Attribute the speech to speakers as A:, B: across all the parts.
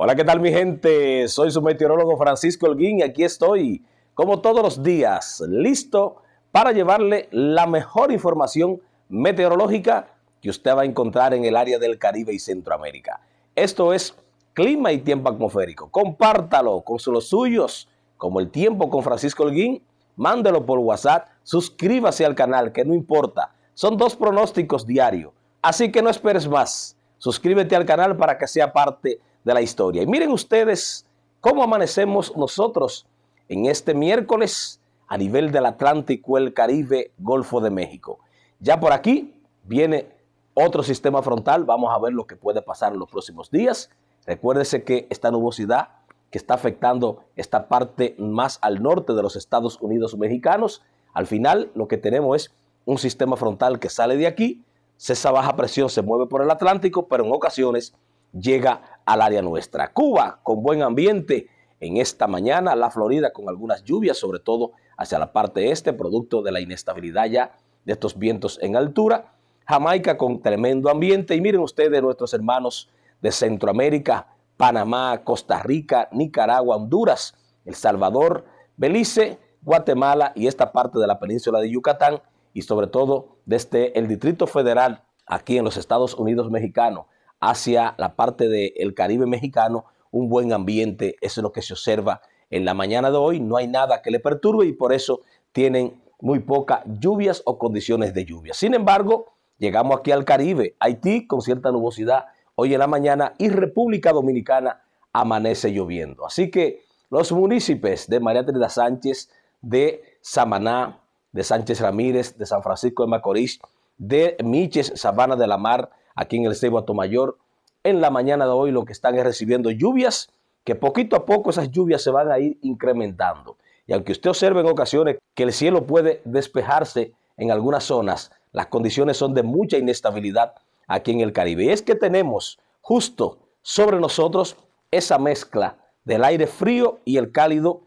A: Hola, ¿qué tal mi gente? Soy su meteorólogo Francisco Holguín y aquí estoy, como todos los días, listo para llevarle la mejor información meteorológica que usted va a encontrar en el área del Caribe y Centroamérica. Esto es Clima y Tiempo Atmosférico. Compártalo con los suyos, como el tiempo con Francisco Holguín. Mándelo por WhatsApp, suscríbase al canal, que no importa. Son dos pronósticos diarios, así que no esperes más. Suscríbete al canal para que sea parte de la historia. Y miren ustedes cómo amanecemos nosotros en este miércoles a nivel del Atlántico, el Caribe, Golfo de México. Ya por aquí viene otro sistema frontal, vamos a ver lo que puede pasar en los próximos días. Recuérdese que esta nubosidad que está afectando esta parte más al norte de los Estados Unidos mexicanos, al final lo que tenemos es un sistema frontal que sale de aquí, esa baja presión se mueve por el Atlántico, pero en ocasiones llega al área nuestra. Cuba con buen ambiente en esta mañana, la Florida con algunas lluvias, sobre todo hacia la parte este, producto de la inestabilidad ya de estos vientos en altura. Jamaica con tremendo ambiente y miren ustedes nuestros hermanos de Centroamérica, Panamá, Costa Rica, Nicaragua, Honduras, El Salvador, Belice, Guatemala y esta parte de la península de Yucatán y sobre todo desde este, el Distrito Federal aquí en los Estados Unidos mexicanos hacia la parte del Caribe mexicano, un buen ambiente, eso es lo que se observa en la mañana de hoy, no hay nada que le perturbe y por eso tienen muy pocas lluvias o condiciones de lluvia. Sin embargo, llegamos aquí al Caribe, Haití con cierta nubosidad hoy en la mañana y República Dominicana amanece lloviendo. Así que los municipios de María Trinidad Sánchez, de Samaná, de Sánchez Ramírez, de San Francisco de Macorís, de Miches, Sabana de la Mar, aquí en el Seibo Mayor, En la mañana de hoy lo que están es recibiendo lluvias, que poquito a poco esas lluvias se van a ir incrementando. Y aunque usted observe en ocasiones que el cielo puede despejarse en algunas zonas, las condiciones son de mucha inestabilidad aquí en el Caribe. Y es que tenemos justo sobre nosotros esa mezcla del aire frío y el cálido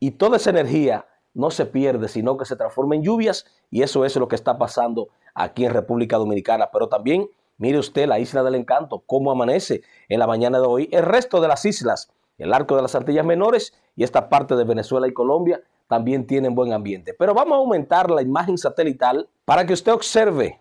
A: y toda esa energía no se pierde, sino que se transforma en lluvias y eso es lo que está pasando aquí en República Dominicana, pero también mire usted la isla del encanto, cómo amanece en la mañana de hoy, el resto de las islas, el arco de las Antillas Menores y esta parte de Venezuela y Colombia también tienen buen ambiente. Pero vamos a aumentar la imagen satelital para que usted observe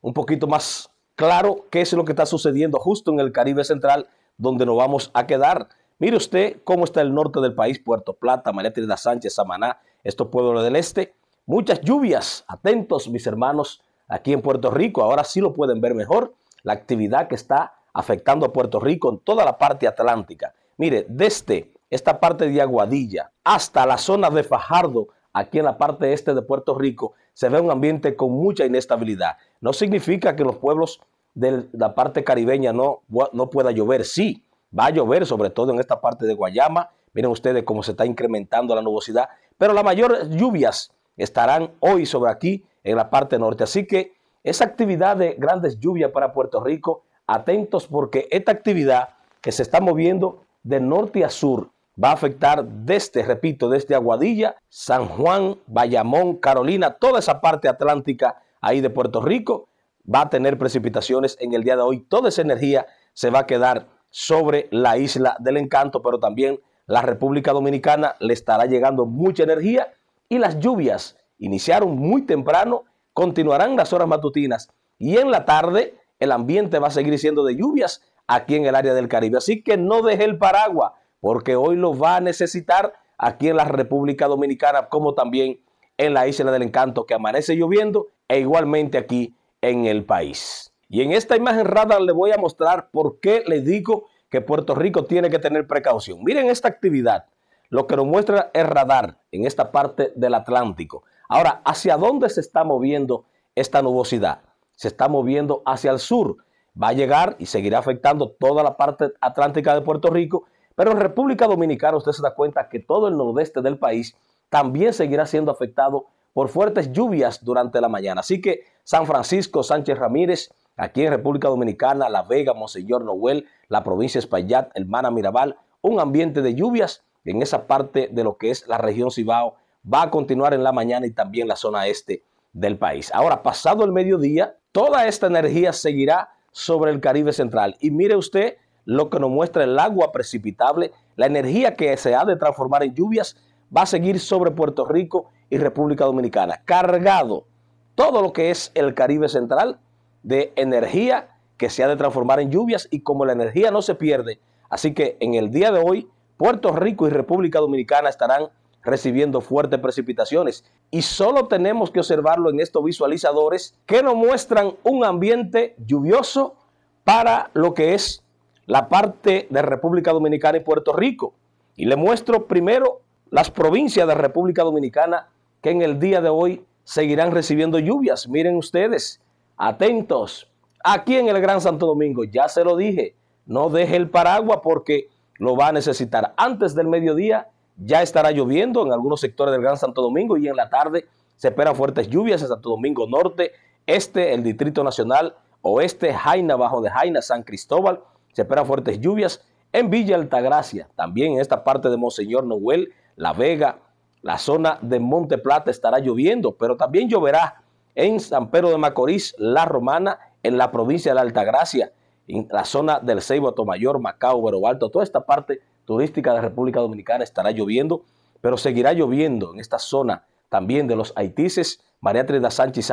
A: un poquito más claro qué es lo que está sucediendo justo en el Caribe Central, donde nos vamos a quedar. Mire usted cómo está el norte del país, Puerto Plata, María Trinidad Sánchez, Samaná, estos pueblos del este. Muchas lluvias. Atentos, mis hermanos, aquí en Puerto Rico. Ahora sí lo pueden ver mejor, la actividad que está afectando a Puerto Rico en toda la parte atlántica. Mire, desde esta parte de Aguadilla hasta la zona de Fajardo, aquí en la parte este de Puerto Rico, se ve un ambiente con mucha inestabilidad. No significa que los pueblos de la parte caribeña no, no pueda llover. Sí, va a llover, sobre todo en esta parte de Guayama. Miren ustedes cómo se está incrementando la nubosidad. Pero las mayores lluvias estarán hoy sobre aquí en la parte norte. Así que esa actividad de grandes lluvias para Puerto Rico, atentos porque esta actividad que se está moviendo de norte a sur va a afectar desde, repito, desde Aguadilla, San Juan, Bayamón, Carolina, toda esa parte atlántica ahí de Puerto Rico va a tener precipitaciones en el día de hoy. Toda esa energía se va a quedar sobre la isla del encanto, pero también la República Dominicana le estará llegando mucha energía y las lluvias iniciaron muy temprano, continuarán las horas matutinas y en la tarde el ambiente va a seguir siendo de lluvias aquí en el área del Caribe. Así que no deje el paraguas porque hoy lo va a necesitar aquí en la República Dominicana como también en la Isla del Encanto que amanece lloviendo e igualmente aquí en el país. Y en esta imagen radar le voy a mostrar por qué le digo que Puerto Rico tiene que tener precaución. Miren esta actividad. Lo que nos muestra es radar en esta parte del Atlántico. Ahora, ¿hacia dónde se está moviendo esta nubosidad? Se está moviendo hacia el sur. Va a llegar y seguirá afectando toda la parte atlántica de Puerto Rico, pero en República Dominicana usted se da cuenta que todo el nordeste del país también seguirá siendo afectado por fuertes lluvias durante la mañana. Así que San Francisco, Sánchez Ramírez, aquí en República Dominicana, La Vega, Monseñor Noel, la provincia de Espaillat, Hermana Mirabal, un ambiente de lluvias en esa parte de lo que es la región Cibao, va a continuar en la mañana y también la zona este del país. Ahora, pasado el mediodía, toda esta energía seguirá sobre el Caribe Central. Y mire usted lo que nos muestra el agua precipitable, la energía que se ha de transformar en lluvias, va a seguir sobre Puerto Rico y República Dominicana, cargado todo lo que es el Caribe Central de energía que se ha de transformar en lluvias y como la energía no se pierde, así que en el día de hoy Puerto Rico y República Dominicana estarán recibiendo fuertes precipitaciones y solo tenemos que observarlo en estos visualizadores que nos muestran un ambiente lluvioso para lo que es la parte de República Dominicana y Puerto Rico. Y le muestro primero las provincias de República Dominicana que en el día de hoy seguirán recibiendo lluvias. Miren ustedes, atentos, aquí en el Gran Santo Domingo, ya se lo dije, no deje el paraguas porque lo va a necesitar. Antes del mediodía ya estará lloviendo en algunos sectores del Gran Santo Domingo y en la tarde se esperan fuertes lluvias en Santo Domingo Norte, Este, el Distrito Nacional, Oeste, Jaina, Bajo de Jaina, San Cristóbal. Se esperan fuertes lluvias en Villa Altagracia, también en esta parte de Monseñor Noel, La Vega, la zona de Monte Plata estará lloviendo, pero también lloverá en San Pedro de Macorís, La Romana, en la provincia de la Altagracia, la zona del Ceibo, Mayor Macao, Alto, toda esta parte turística de la República Dominicana estará lloviendo, pero seguirá lloviendo en esta zona también de los Haitises, María Trinidad Sánchez y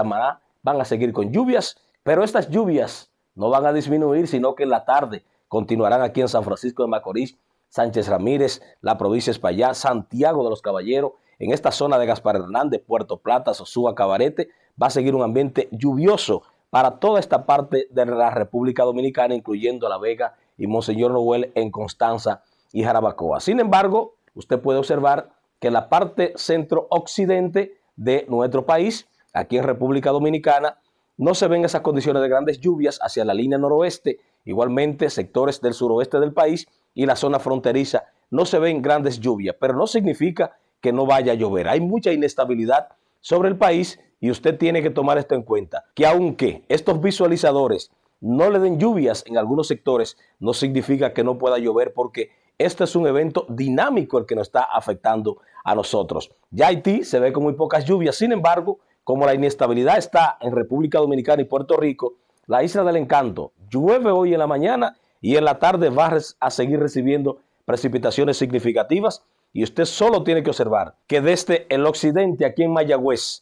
A: van a seguir con lluvias, pero estas lluvias no van a disminuir, sino que en la tarde continuarán aquí en San Francisco de Macorís, Sánchez Ramírez, la provincia España, Santiago de los Caballeros, en esta zona de Gaspar Hernández, Puerto Plata, Sosúa, Cabarete, va a seguir un ambiente lluvioso para toda esta parte de la República Dominicana, incluyendo La Vega y Monseñor Noel en Constanza y Jarabacoa. Sin embargo, usted puede observar que la parte centro-occidente de nuestro país, aquí en República Dominicana, no se ven esas condiciones de grandes lluvias hacia la línea noroeste, igualmente sectores del suroeste del país y la zona fronteriza no se ven grandes lluvias, pero no significa que no vaya a llover. Hay mucha inestabilidad sobre el país y usted tiene que tomar esto en cuenta, que aunque estos visualizadores no le den lluvias en algunos sectores, no significa que no pueda llover porque este es un evento dinámico el que nos está afectando a nosotros. Ya Haití se ve con muy pocas lluvias, sin embargo, como la inestabilidad está en República Dominicana y Puerto Rico, la isla del encanto llueve hoy en la mañana y en la tarde va a seguir recibiendo precipitaciones significativas y usted solo tiene que observar que desde el occidente aquí en Mayagüez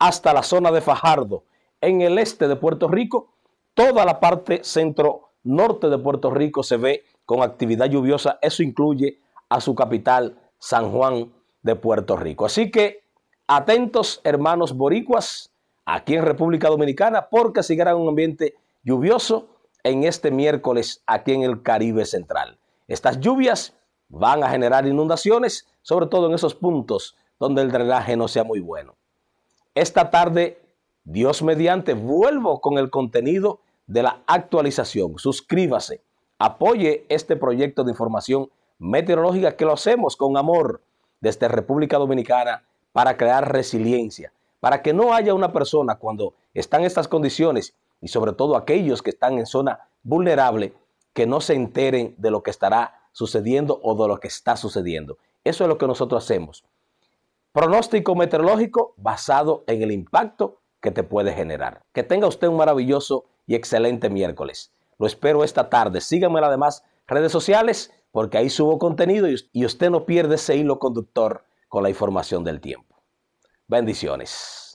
A: hasta la zona de Fajardo, en el este de Puerto Rico, toda la parte centro-norte de Puerto Rico se ve con actividad lluviosa. Eso incluye a su capital, San Juan de Puerto Rico. Así que atentos, hermanos boricuas, aquí en República Dominicana, porque seguirá un ambiente lluvioso en este miércoles aquí en el Caribe Central. Estas lluvias van a generar inundaciones, sobre todo en esos puntos donde el drenaje no sea muy bueno. Esta tarde, Dios mediante, vuelvo con el contenido de la actualización. Suscríbase, apoye este proyecto de información meteorológica que lo hacemos con amor desde República Dominicana para crear resiliencia, para que no haya una persona cuando están estas condiciones y sobre todo aquellos que están en zona vulnerable que no se enteren de lo que estará sucediendo o de lo que está sucediendo. Eso es lo que nosotros hacemos. Pronóstico meteorológico basado en el impacto que te puede generar. Que tenga usted un maravilloso y excelente miércoles. Lo espero esta tarde. Síganme en demás redes sociales porque ahí subo contenido y usted no pierde ese hilo conductor con la información del tiempo. Bendiciones.